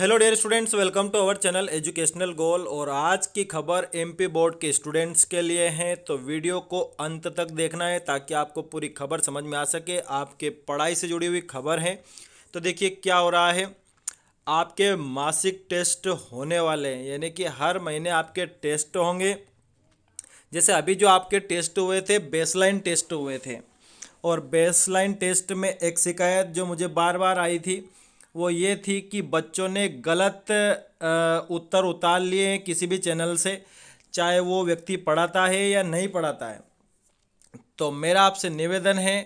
hello dear students welcome to our channel educational goal और आज की खबर एमपी बोर्ड के स्टूडेंट्स के लिए है तो वीडियो को अंत तक देखना है ताकि आपको पूरी खबर समझ में आ सके आपके पढ़ाई से जुड़ी हुई खबर है तो देखिए क्या हो रहा है आपके मासिक टेस्ट होने वाले हैं यानी कि हर महीने आपके टेस्ट होंगे जैसे अभी जो आपके टेस्ट हुए थे बेसलाइन टेस्ट हुए थे और बेसलाइन टेस्ट में एक शिकायत जो मुझे बार बार आई थी वो ये थी कि बच्चों ने गलत उत्तर उतार लिए हैं किसी भी चैनल से चाहे वो व्यक्ति पढ़ाता है या नहीं पढ़ाता है तो मेरा आपसे निवेदन है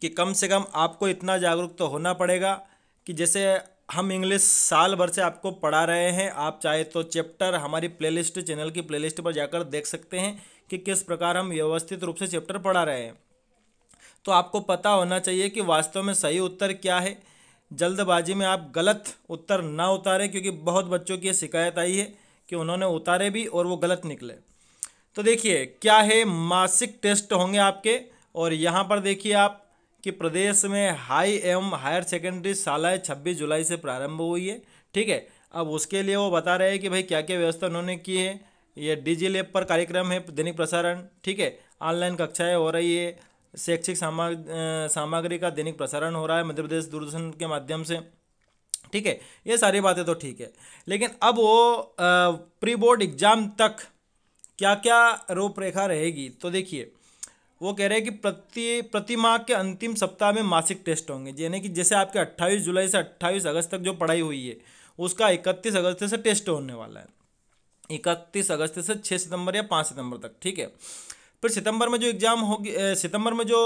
कि कम से कम आपको इतना जागरूक तो होना पड़ेगा कि जैसे हम इंग्लिश साल भर से आपको पढ़ा रहे हैं आप चाहे तो चैप्टर हमारी प्लेलिस्ट चैनल की प्लेलिस्ट पर जाकर देख सकते हैं कि किस प्रकार हम व्यवस्थित रूप से चैप्टर पढ़ा रहे हैं तो आपको पता होना चाहिए कि वास्तव में सही उत्तर क्या है जल्दबाजी में आप गलत उत्तर ना उतारें क्योंकि बहुत बच्चों की शिकायत आई है कि उन्होंने उतारे भी और वो गलत निकले तो देखिए क्या है मासिक टेस्ट होंगे आपके और यहाँ पर देखिए आप कि प्रदेश में हाई एवं हायर सेकेंडरी शालाएँ छब्बीस जुलाई से प्रारंभ हुई है ठीक है अब उसके लिए वो बता रहे हैं कि भाई क्या क्या व्यवस्था उन्होंने की है ये डिजी लेब पर कार्यक्रम है दैनिक प्रसारण ठीक है ऑनलाइन कक्षाएँ हो रही है शैक्षिक सामग्री सामग्री का दैनिक प्रसारण हो रहा है मध्य प्रदेश दूरदर्शन के माध्यम से ठीक है ये सारी बातें तो ठीक है लेकिन अब वो प्री बोर्ड एग्जाम तक क्या क्या रूपरेखा रहेगी तो देखिए वो कह रहे हैं कि प्रति प्रति माह के अंतिम सप्ताह में मासिक टेस्ट होंगे यानी कि जैसे आपके 28 जुलाई से 28 अगस्त तक जो पढ़ाई हुई है उसका 31 अगस्त से टेस्ट होने वाला है इकतीस अगस्त से छः सितंबर या पाँच सितंबर तक ठीक है फिर सितंबर में जो एग्ज़ाम होगी सितंबर में जो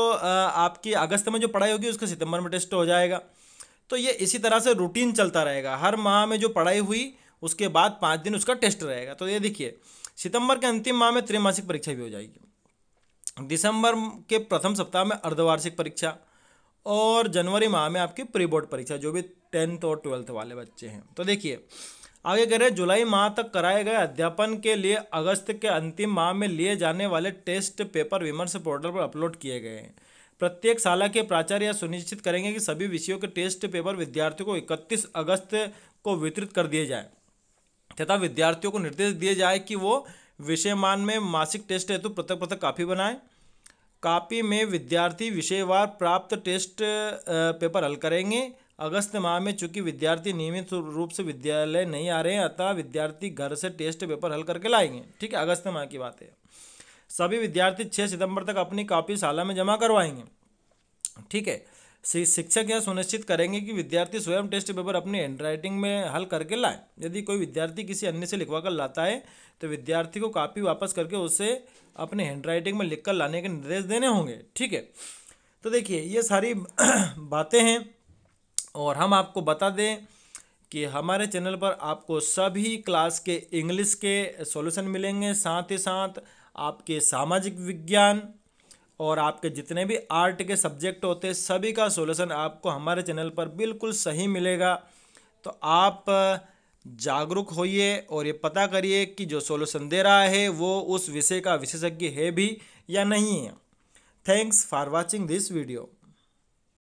आपकी अगस्त में जो पढ़ाई होगी उसका सितंबर में टेस्ट हो जाएगा तो ये इसी तरह से रूटीन चलता रहेगा हर माह में जो पढ़ाई हुई उसके बाद पाँच दिन उसका टेस्ट रहेगा तो ये देखिए सितंबर के अंतिम माह में त्रिमासिक परीक्षा भी हो जाएगी दिसंबर के प्रथम सप्ताह में अर्धवार्षिक परीक्षा और जनवरी माह में आपकी प्री बोर्ड परीक्षा जो भी टेंथ और ट्वेल्थ वाले बच्चे हैं तो देखिए आगे कह रहे जुलाई माह तक कराए गए अध्यापन के लिए अगस्त के अंतिम माह में लिए जाने वाले टेस्ट पेपर विमर्श पोर्टल पर अपलोड किए गए हैं प्रत्येक शाला के प्राचार्य यह सुनिश्चित करेंगे कि सभी विषयों के टेस्ट पेपर विद्यार्थियों को 31 अगस्त को वितरित कर दिए जाए तथा विद्यार्थियों को निर्देश दिए जाए कि वो विषयमान में मासिक टेस्ट हेतु पृथक पृथक कापी बनाएँ कापी में विद्यार्थी विषयवार प्राप्त टेस्ट पेपर हल करेंगे अगस्त माह में चूंकि विद्यार्थी नियमित रूप से विद्यालय नहीं आ रहे हैं अतः विद्यार्थी घर से टेस्ट पेपर हल करके लाएंगे ठीक है अगस्त माह की बात है सभी विद्यार्थी छः सितंबर तक अपनी कापी शाला में जमा करवाएंगे ठीक है शिक्षक यह सुनिश्चित करेंगे कि विद्यार्थी स्वयं टेस्ट पेपर अपनी हैंडराइटिंग में हल करके लाए यदि कोई विद्यार्थी किसी अन्य से लिखवा कर लाता है तो विद्यार्थी को कापी वापस करके उसे अपने हैंडराइटिंग में लिख कर लाने के निर्देश देने होंगे ठीक है तो देखिए ये सारी बातें हैं और हम आपको बता दें कि हमारे चैनल पर आपको सभी क्लास के इंग्लिश के सॉल्यूशन मिलेंगे साथ ही साथ आपके सामाजिक विज्ञान और आपके जितने भी आर्ट के सब्जेक्ट होते हैं सभी का सॉल्यूशन आपको हमारे चैनल पर बिल्कुल सही मिलेगा तो आप जागरूक होइए और ये पता करिए कि जो सॉल्यूशन दे रहा है वो उस विषय का विशेषज्ञ है भी या नहीं है thanks for watching this video